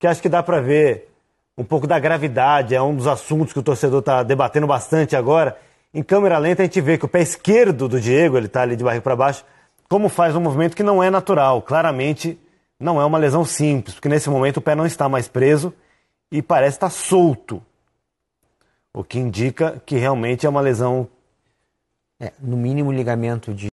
que acho que dá para ver um pouco da gravidade, é um dos assuntos que o torcedor está debatendo bastante agora. Em câmera lenta a gente vê que o pé esquerdo do Diego, ele está ali de barriga para baixo, como faz um movimento que não é natural, claramente não é uma lesão simples, porque nesse momento o pé não está mais preso e parece estar tá solto, o que indica que realmente é uma lesão é, no mínimo ligamento de